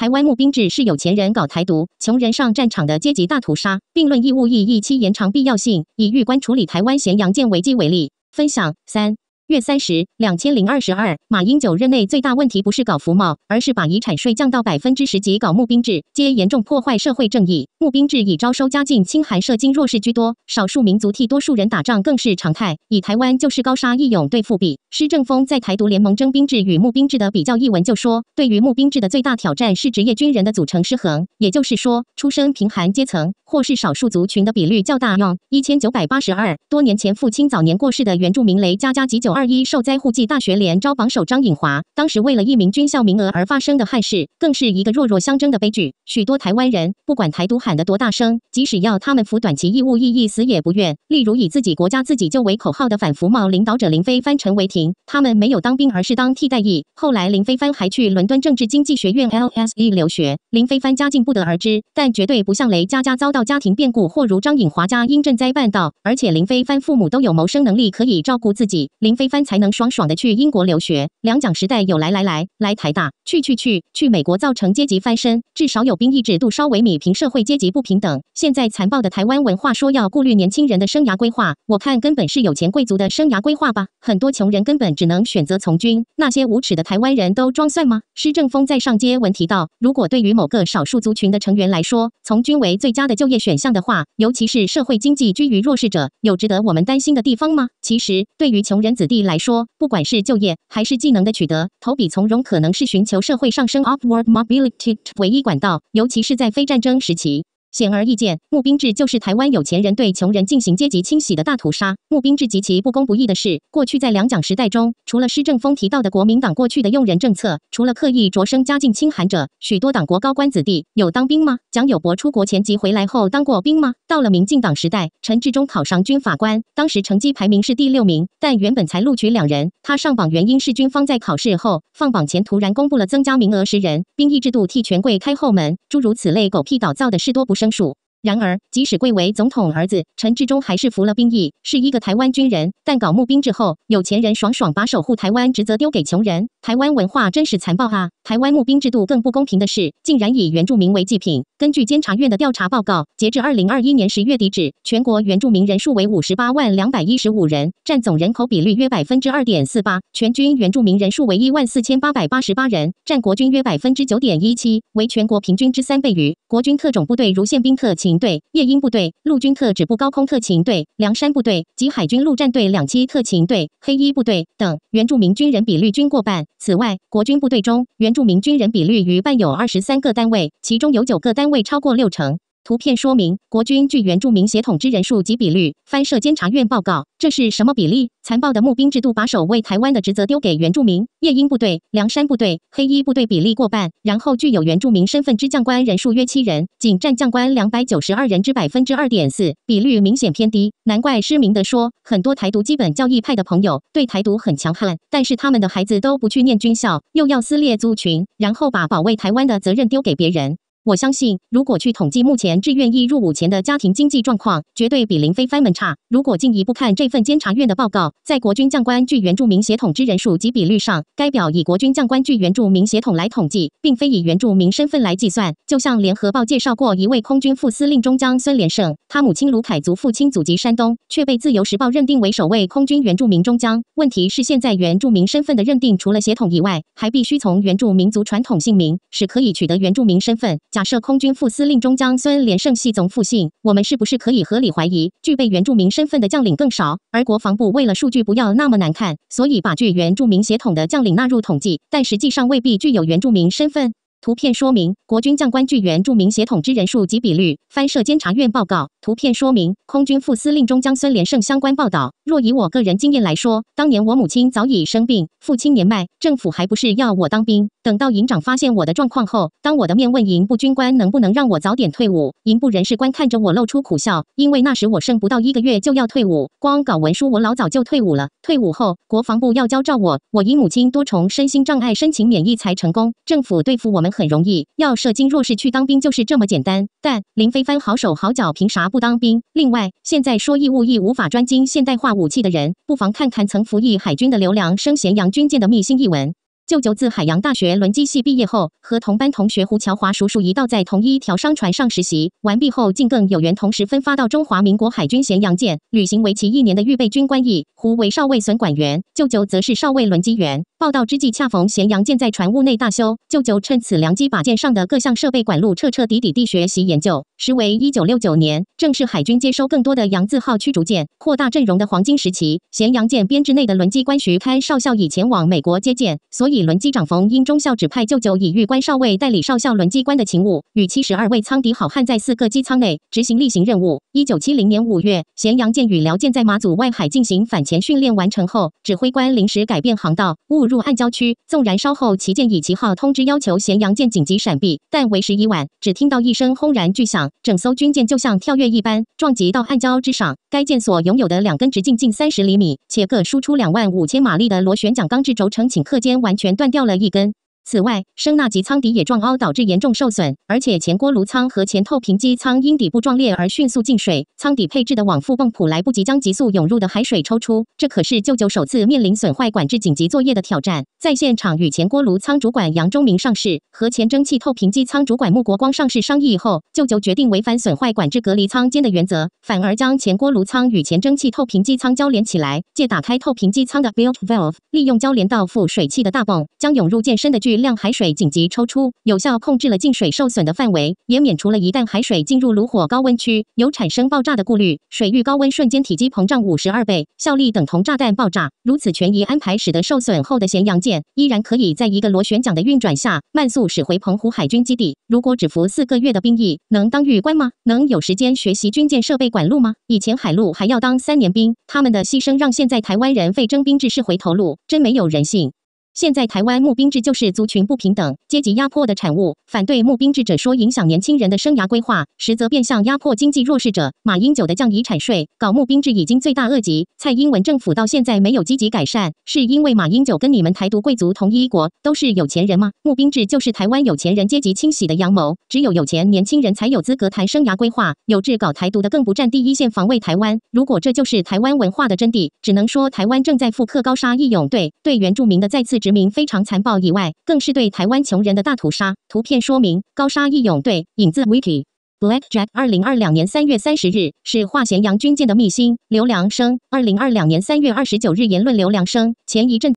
台湾募兵制是有钱人搞台独，穷人上战场的阶级大屠杀。并论义务役一期延长必要性，以预官处理台湾咸阳舰违纪为例，分享三。月三十，两千零二十二，马英九任内最大问题不是搞服贸，而是把遗产税降到百分之十级，搞募兵制，皆严重破坏社会正义。募兵制以招收家境清寒、社经弱势居多，少数民族替多数人打仗更是常态。以台湾就是高沙义勇对付比施政风，在台独联盟征兵制与募兵制的比较一文就说，对于募兵制的最大挑战是职业军人的组成失衡，也就是说，出身贫寒阶层或是少数族群的比率较大。用一千九百八十二，多年前父亲早年过世的原住民雷加加及九二。二一受灾户暨大学联招榜首张颖华，当时为了一名军校名额而发生的憾事，更是一个弱弱相争的悲剧。许多台湾人不管台独喊得多大声，即使要他们服短期义务役，一死也不愿。例如以自己国家自己救为口号的反服贸领导者林飞帆陈维廷，他们没有当兵，而是当替代役。后来林飞帆还去伦敦政治经济学院 LSE 留学。林飞帆家境不得而知，但绝对不像雷佳佳遭到家庭变故，或如张颖华家因赈灾办到。而且林飞帆父母都有谋生能力，可以照顾自己。林飞。翻才能爽爽的去英国留学。两蒋时代有来来来来台大，去去去去美国，造成阶级翻身，至少有兵役制度稍微米平社会阶级不平等。现在残暴的台湾文化说要顾虑年轻人的生涯规划，我看根本是有钱贵族的生涯规划吧。很多穷人根本只能选择从军。那些无耻的台湾人都装蒜吗？施正峰在上街文提到，如果对于某个少数族群的成员来说，从军为最佳的就业选项的话，尤其是社会经济居于弱势者，有值得我们担心的地方吗？其实，对于穷人子弟。来说，不管是就业还是技能的取得，投笔从戎可能是寻求社会上升 upward mobility 的唯一管道，尤其是在非战争时期。显而易见，募兵制就是台湾有钱人对穷人进行阶级清洗的大屠杀。募兵制及其不公不义的事，过去在两蒋时代中，除了施政风提到的国民党过去的用人政策，除了刻意擢升家境清寒者，许多党国高官子弟有当兵吗？蒋友柏出国前及回来后当过兵吗？到了民进党时代，陈志忠考上军法官，当时成绩排名是第六名，但原本才录取两人，他上榜原因是军方在考试后放榜前突然公布了增加名额十人。兵役制度替权贵开后门，诸如此类狗屁倒灶的事多不。生署。然而即使贵为总统儿子，陈志忠还是服了兵役，是一个台湾军人。但搞募兵制后，有钱人爽爽把守护台湾职责丢给穷人，台湾文化真是残暴啊！台湾募兵制度更不公平的是，竟然以原住民为祭品。根据监察院的调查报告，截至二零二一年十月底止，全国原住民人数为五十八万两百一十五人，占总人口比率约百分之二点四八；全军原住民人数为一万四千八百八十八人，占国军约百分之九点一七，为全国平均之三倍余。国军特种部队如宪兵特勤队、夜鹰部队、陆军特指部高空特勤队、梁山部队及海军陆战队两栖特勤队、黑衣部队等，原住民军人比率均过半。此外，国军部队中原住著名军人比率逾半有二十三个单位，其中有九个单位超过六成。图片说明：国军据原住民协统之人数及比率，翻涉监察院报告，这是什么比例？残暴的募兵制度把守卫台湾的职责丢给原住民夜鹰部队、梁山部队、黑衣部队，比例过半。然后具有原住民身份之将官人数约七人，仅占将官两百九十二人之百分之二点四，比率明显偏低。难怪失明的说，很多台独基本教义派的朋友对台独很强悍，但是他们的孩子都不去念军校，又要撕裂族群，然后把保卫台湾的责任丢给别人。我相信，如果去统计目前志愿役入伍前的家庭经济状况，绝对比林飞帆们差。如果进一步看这份监察院的报告，在国军将官据原住民协统之人数及比率上，该表以国军将官据原住民协统来统计，并非以原住民身份来计算。就像联合报介绍过一位空军副司令中将孙连胜，他母亲卢凯族，父亲祖籍山东，却被自由时报认定为首位空军原住民中将。问题是现在原住民身份的认定，除了协统以外，还必须从原住民族传统姓名使可以取得原住民身份。假设空军副司令中将孙连胜系总复姓，我们是不是可以合理怀疑，具备原住民身份的将领更少？而国防部为了数据不要那么难看，所以把具原住民血统的将领纳入统计，但实际上未必具有原住民身份。图片说明国军将官具原住民血统之人数及比率。翻摄监察院报告。图片说明空军副司令中将孙连胜相关报道。若以我个人经验来说，当年我母亲早已生病，父亲年迈，政府还不是要我当兵。等到营长发现我的状况后，当我的面问营部军官能不能让我早点退伍，营部人事官看着我露出苦笑，因为那时我剩不到一个月就要退伍，光搞文书我老早就退伍了。退伍后，国防部要交照我，我因母亲多重身心障碍申请免疫才成功。政府对付我们很容易，要射精弱势去当兵就是这么简单。但林飞帆好手好脚，凭啥不当兵？另外，现在说义务役无法专精现代化武器的人，不妨看看曾服役海军的刘良生《咸阳军舰》的秘辛一文。舅舅自海洋大学轮机系毕业后，和同班同学胡乔华叔叔一道在同一条商船上实习完毕后，竟更有缘，同时分发到中华民国海军咸阳舰，履行为期一年的预备军官役。胡为少尉损管员，舅舅则是少尉轮机员。报道之际，恰逢咸阳舰在船坞内大修，舅舅趁此良机，把舰上的各项设备管路彻彻底底地学习研究。实为一九六九年，正是海军接收更多的洋字号驱逐舰，扩大阵容的黄金时期。咸阳舰编制内的轮机官徐开少校已前往美国接舰，所以。轮机长冯英忠校指派舅舅以玉官少尉代理少校轮机官的勤务，与七十二位舱底好汉在四个机舱内执行例行任务。一九七零年五月，咸阳舰与辽舰在马祖外海进行反潜训练，完成后指挥官临时改变航道，误入暗礁区。纵燃烧后旗舰以旗号通知要求咸阳舰紧急闪避，但为时已晚，只听到一声轰然巨响，整艘军舰就像跳跃一般撞击到暗礁之上。该舰所拥有的两根直径近三十厘米且各输出两万五千马力的螺旋桨钢制轴承顷刻间完全。断掉了一根。此外，声纳及舱底也撞凹，导致严重受损。而且前锅炉舱和前透平机舱因底部撞裂而迅速进水，舱底配置的往复泵浦来不及将急速涌入的海水抽出。这可是舅舅首次面临损坏管制紧急作业的挑战。在现场与前锅炉舱主管杨忠明上市和前蒸汽透平机舱主管穆国光上市商议后，舅舅决定违反损坏管制隔离舱间的原则，反而将前锅炉舱与前蒸汽透平机舱交连起来，借打开透平机舱的 built valve，利用交联到副水器的大泵将涌入健身的巨大量海水紧急抽出，有效控制了进水受损的范围，也免除了一旦海水进入炉火高温区有产生爆炸的顾虑。水域高温瞬间体积膨胀五十二倍，效力等同炸弹爆炸。如此权宜安排，使得受损后的咸阳舰依然可以在一个螺旋桨的运转下慢速驶回澎湖海军基地。如果只服四个月的兵役，能当狱官吗？能有时间学习军舰设备管路吗？以前海陆还要当三年兵，他们的牺牲让现在台湾人费征兵制是回头路，真没有人性。现在台湾募兵制就是族群不平等、阶级压迫的产物。反对募兵制者说影响年轻人的生涯规划，实则变相压迫经济弱势者。马英九的降遗产税、搞募兵制已经罪大恶极，蔡英文政府到现在没有积极改善，是因为马英九跟你们台独贵族同一国，都是有钱人吗？募兵制就是台湾有钱人阶级清洗的阳谋，只有有钱年轻人才有资格谈生涯规划，有志搞台独的更不站第一线防卫台湾。如果这就是台湾文化的真谛，只能说台湾正在复刻高沙义勇队对原住民的再次。殖民非常残暴以外，更是对台湾穷人的大屠杀。图片说明：高沙义勇队，影子 Wiki，BlackJack。二零二两年三月三十日，是华咸阳军舰的密星刘良生。二零二两年三月二十九日言论：刘良生前一阵。